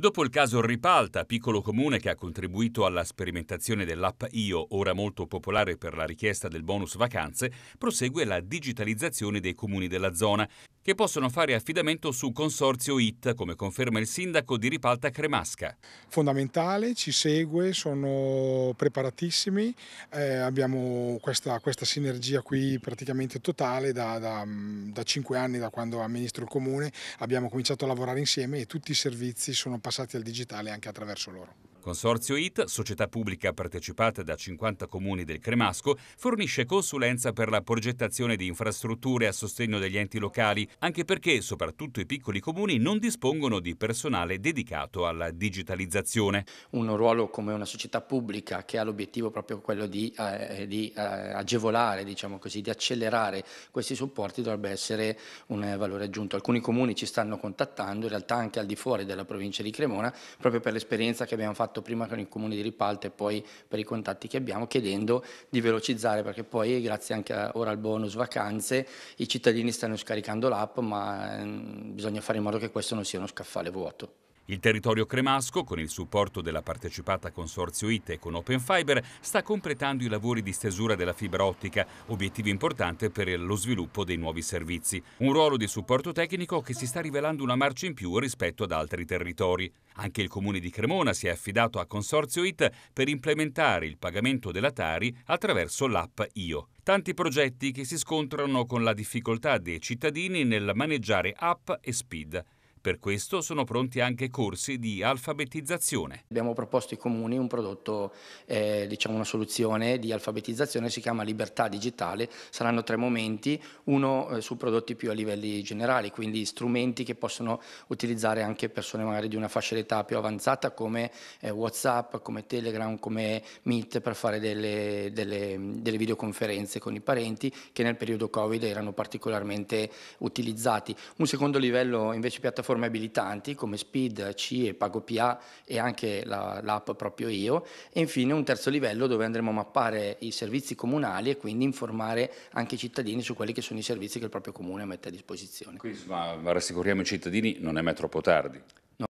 Dopo il caso Ripalta, piccolo comune che ha contribuito alla sperimentazione dell'app IO, ora molto popolare per la richiesta del bonus vacanze, prosegue la digitalizzazione dei comuni della zona che possono fare affidamento su Consorzio IT, come conferma il sindaco di Ripalta Cremasca. Fondamentale, ci segue, sono preparatissimi, eh, abbiamo questa, questa, sinergia qui praticamente totale da, da, mm, da 5 anni, da quando amministro il comune, abbiamo cominciato a lavorare insieme e tutti i servizi sono passati al digitale anche attraverso loro. Consorzio IT, società pubblica partecipata da 50 comuni del Cremasco, fornisce consulenza per la progettazione di infrastrutture a sostegno degli enti locali, anche perché soprattutto i piccoli comuni non dispongono di personale dedicato alla digitalizzazione. Un ruolo come una società pubblica che ha l'obiettivo proprio quello di, eh, di eh, agevolare, diciamo così, di accelerare questi supporti dovrebbe essere un eh, valore aggiunto. Alcuni comuni ci stanno contattando, in realtà anche al di fuori della provincia di Cremona, proprio per l'esperienza che abbiamo fatto fatto prima con il comune di Ripalta e poi per i contatti che abbiamo, chiedendo di velocizzare perché poi grazie anche a, ora al bonus vacanze i cittadini stanno scaricando l'app ma mh, ehm, bisogna fare in modo che questo non sia uno scaffale vuoto. Il territorio cremasco, con il supporto della partecipata Consorzio ITE con Open Fiber, sta completando i lavori di stesura della fibra ottica, obiettivo importante per lo sviluppo dei nuovi servizi. Un ruolo di supporto tecnico che si sta rivelando una marcia in più rispetto ad altri territori. Anche il comune di Cremona si è affidato a Consorzio IT per implementare il pagamento della Tari attraverso l'app IO. Tanti progetti che si scontrano con la difficoltà dei cittadini nel maneggiare app e SPID. Per questo sono pronti anche corsi di alfabetizzazione. Abbiamo proposto ai comuni un prodotto, eh, diciamo una soluzione di alfabetizzazione, si chiama Libertà Digitale, saranno tre momenti, uno eh, su prodotti più a livelli generali, quindi strumenti che possono utilizzare anche persone magari di una fascia d'età più avanzata come eh, Whatsapp, come Telegram, come Meet per fare delle, delle, delle videoconferenze con i parenti che nel periodo Covid erano particolarmente utilizzati. Un secondo livello invece piattaforma piattaforme abilitanti come Speed, C e PagoPA e anche la, l'app proprio io e infine un terzo livello dove andremo a mappare i servizi comunali e quindi informare anche i cittadini su quelli che sono i servizi che il proprio comune mette a disposizione. Quindi, ma rassicuriamo i cittadini, non è mai troppo tardi.